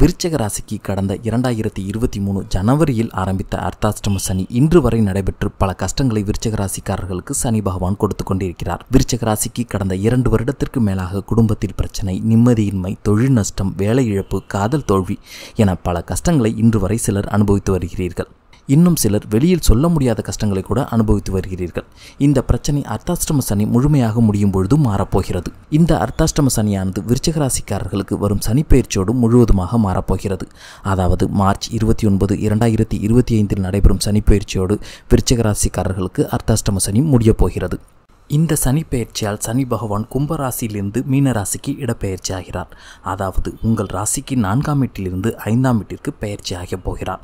விருச்சக ராசிக்கு கடந்த இரண்டாயிரத்தி இருபத்தி மூணு ஜனவரியில் ஆரம்பித்த அர்த்தாஷ்டம சனி இன்று வரை நடைபெற்று பல கஷ்டங்களை விருச்சக ராசிக்காரர்களுக்கு சனி பகவான் கொடுத்து கொண்டிருக்கிறார் விருச்சக ராசிக்கு கடந்த இரண்டு வருடத்திற்கு மேலாக குடும்பத்தில் பிரச்சனை நிம்மதியின்மை தொழில் நஷ்டம் வேலை இழப்பு காதல் தோல்வி என பல கஷ்டங்களை இன்று வரை சிலர் அனுபவித்து வருகிறீர்கள் இன்னும் சிலர் வெளியில் சொல்ல முடியாத கஷ்டங்களை கூட அனுபவித்து வருகிறீர்கள் இந்த பிரச்சனை அர்த்தாஷ்டம சனி முழுமையாக முடியும் பொழுது மாறப்போகிறது இந்த அர்த்தாஷ்டம சனியானது விருச்சகராசிக்காரர்களுக்கு வரும் சனிப்பெயர்ச்சியோடு முழுவதுமாக மாறப்போகிறது அதாவது மார்ச் இருபத்தி ஒன்பது இரண்டாயிரத்தி இருபத்தி ஐந்தில் நடைபெறும் சனிப்பெயர்ச்சியோடு விருச்சகராசிக்காரர்களுக்கு அர்த்தாஷ்டம சனி முடியப் போகிறது இந்த சனி பெயர்ச்சியால் சனி பகவான் கும்பராசியிலிருந்து மீனராசிக்கு இடப்பெயர்ச்சி ஆகிறார் அதாவது உங்கள் ராசிக்கு நான்காம் வீட்டிலிருந்து ஐந்தாம் வீட்டிற்கு பெயர்ச்சி ஆகப் போகிறார்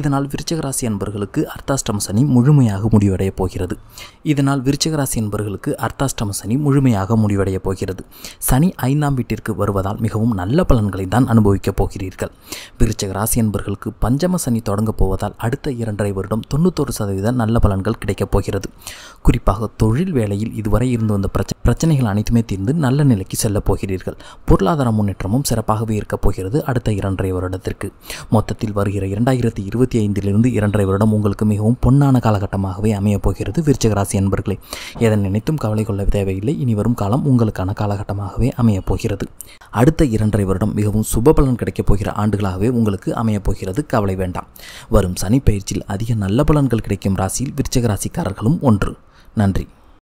இதனால் விருச்சகராசி என்பர்களுக்கு அர்த்தாஷ்டம சனி முழுமையாக முடிவடைய போகிறது இதனால் விருச்சகராசி என்பர்களுக்கு அர்த்தாஷ்டம சனி முழுமையாக முடிவடைய போகிறது சனி ஐந்தாம் வீட்டிற்கு வருவதால் மிகவும் நல்ல பலன்களை தான் அனுபவிக்கப் போகிறீர்கள் விருச்சகராசி என்பர்களுக்கு பஞ்சம சனி தொடங்கப் போவதால் அடுத்த இரண்டரை வருடம் தொண்ணூத்தொரு சதவீதம் நல்ல பலன்கள் கிடைக்கப் போகிறது குறிப்பாக தொழில் வேலையில் வாழ்க்கையில் இதுவரை இருந்து வந்த பிரச்சனை பிரச்சனைகள் அனைத்துமே தீர்ந்து நல்ல நிலைக்கு செல்ல போகிறீர்கள் பொருளாதார முன்னேற்றமும் சிறப்பாகவே இருக்கப் போகிறது அடுத்த இரண்டரை வருடத்திற்கு மொத்தத்தில் வருகிற இரண்டாயிரத்தி இருபத்தி ஐந்திலிருந்து இரண்டரை வருடம் உங்களுக்கு மிகவும் பொன்னான காலகட்டமாகவே அமையப் போகிறது விருச்சகராசி அன்பர்களே எதை நினைத்தும் கவலை கொள்ள தேவையில்லை இனி வரும் காலம் உங்களுக்கான காலகட்டமாகவே அமையப் போகிறது அடுத்த இரண்டரை வருடம் மிகவும் சுப பலன் கிடைக்கப் போகிற ஆண்டுகளாகவே உங்களுக்கு அமையப் போகிறது கவலை வேண்டாம் வரும் சனி பயிற்சியில் அதிக நல்ல பலன்கள் கிடைக்கும் ராசியில் விருச்சக ராசிக்காரர்களும் ஒன்று நன்றி